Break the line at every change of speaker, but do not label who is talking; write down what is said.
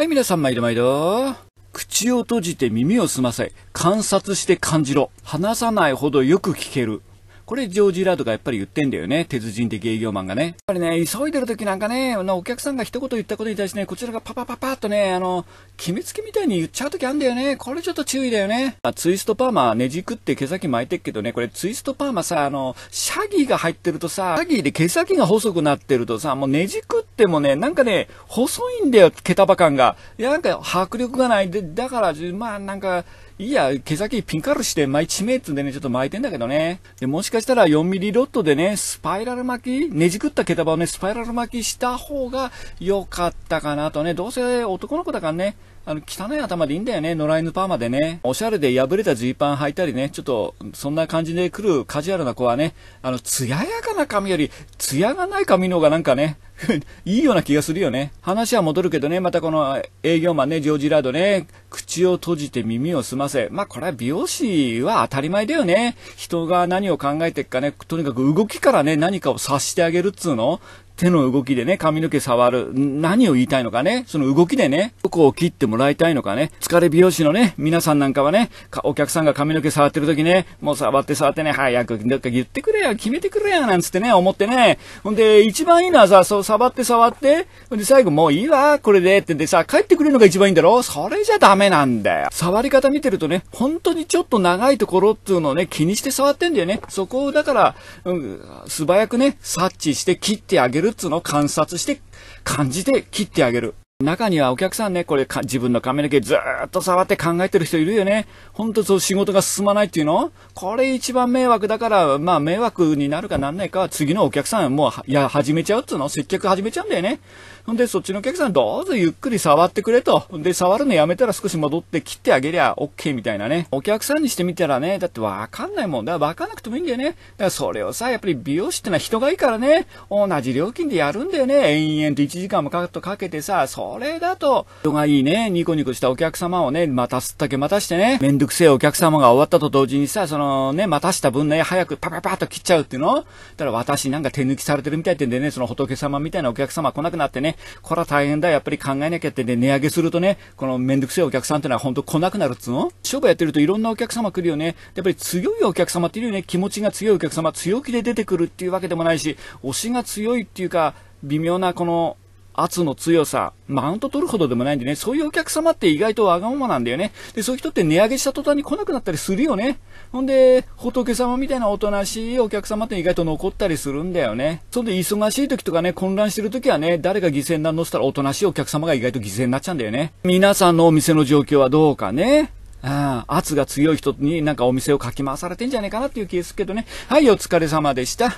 はい、皆さんりまいど。口を閉じて耳を澄ませ、観察して感じろ。話さないほどよく聞ける。これジョージ・ラードがやっぱり言ってんだよね。鉄人的営業マンがね。やっぱりね、急いでる時なんかね、お客さんが一言言ったことに対してね、こちらがパパパパッとね、あの、決めつけみたいに言っちゃう時あんだよね。これちょっと注意だよね。あツイストパーマねじくって毛先巻いてっけどね、これツイストパーマさ、あの、シャギーが入ってるとさ、シャギーで毛先が細くなってるとさ、もうねじくってもね、なんかね、細いんだよ、毛束感が。いや、なんか迫力がない。で、だから、まあなんか、いや、毛先ピンカールして毎日目メイツでね、ちょっと巻いてんだけどね。で、もしかしたら 4mm ロットでね、スパイラル巻き、ねじくった毛束をね、スパイラル巻きした方が良かったかなとね。どうせ男の子だからね、あの、汚い頭でいいんだよね。野良犬パーマでね。おしゃれで破れたジーパン履いたりね、ちょっと、そんな感じで来るカジュアルな子はね、あの、艶やかな髪より、艶がない髪の方がなんかね、いいような気がするよね。話は戻るけどね、またこの営業マンね、ジョージ・ラードね、口を閉じて耳を澄ませ。まあこれは美容師は当たり前だよね。人が何を考えてっかね、とにかく動きからね、何かを察してあげるっつうの手の動きでね、髪の毛触る、何を言いたいのかね、その動きでね、どこを切ってもらいたいのかね、疲れ美容師のね、皆さんなんかはね、お客さんが髪の毛触ってる時ね、もう触って触ってね、早くどっか言ってくれよ、決めてくれよ、なんつってね、思ってね、ほんで、一番いいのはさ、そう、触って触って、ほんで最後もういいわ、これで、ってんでさ、帰ってくれるのが一番いいんだろそれじゃダメなんだよ。触り方見てるとね、本当にちょっと長いところっていうのをね、気にして触ってんだよね。そこをだから、うん、素早くね、察知して切ってあげるるっつの観察して、感じて切ってあげる。中にはお客さんね、これか自分の髪の毛ずっと触って考えてる人いるよね。ほんとそう仕事が進まないっていうのこれ一番迷惑だから、まあ迷惑になるかなんないかは次のお客さんもう、いや、始めちゃうっつうの接客始めちゃうんだよね。ほんでそっちのお客さんどうぞゆっくり触ってくれと。で、触るのやめたら少し戻って切ってあげりゃ OK みたいなね。お客さんにしてみたらね、だってわかんないもんだ。わかんなくてもいいんだよね。だからそれをさ、やっぱり美容師ってのは人がいいからね、同じ料金でやるんだよね。延々と1時間もかかけてさ、これだと、人がいいね、ニコニコしたお客様をね、待たすだけ待たしてね、めんどくせえお客様が終わったと同時にさ、そのね、待たした分ね、早くパパパッと切っちゃうっていうのたら私なんか手抜きされてるみたいってんでね、その仏様みたいなお客様来なくなってね、こら大変だ、やっぱり考えなきゃってね、値上げするとね、このめんどくせえお客さんってのは本当来なくなるっつうの商売やってるといろんなお客様来るよね。やっぱり強いお客様っていうね、気持ちが強いお客様、強気で出てくるっていうわけでもないし、推しが強いっていうか、微妙なこの圧の強さ、マウント取るほどでもないんでね、そういうお客様って意外とわがままなんだよね。で、そういう人って値上げした途端に来なくなったりするよね。ほんで、仏様みたいなおとなしいお客様って意外と残ったりするんだよね。そんで、忙しい時とかね、混乱してる時はね、誰が犠牲になるのしたらおとなしいお客様が意外と犠牲になっちゃうんだよね。皆さんのお店の状況はどうかね。ああ、圧が強い人になんかお店をかき回されてんじゃねえかなっていう気ですけどね。はい、お疲れ様でした。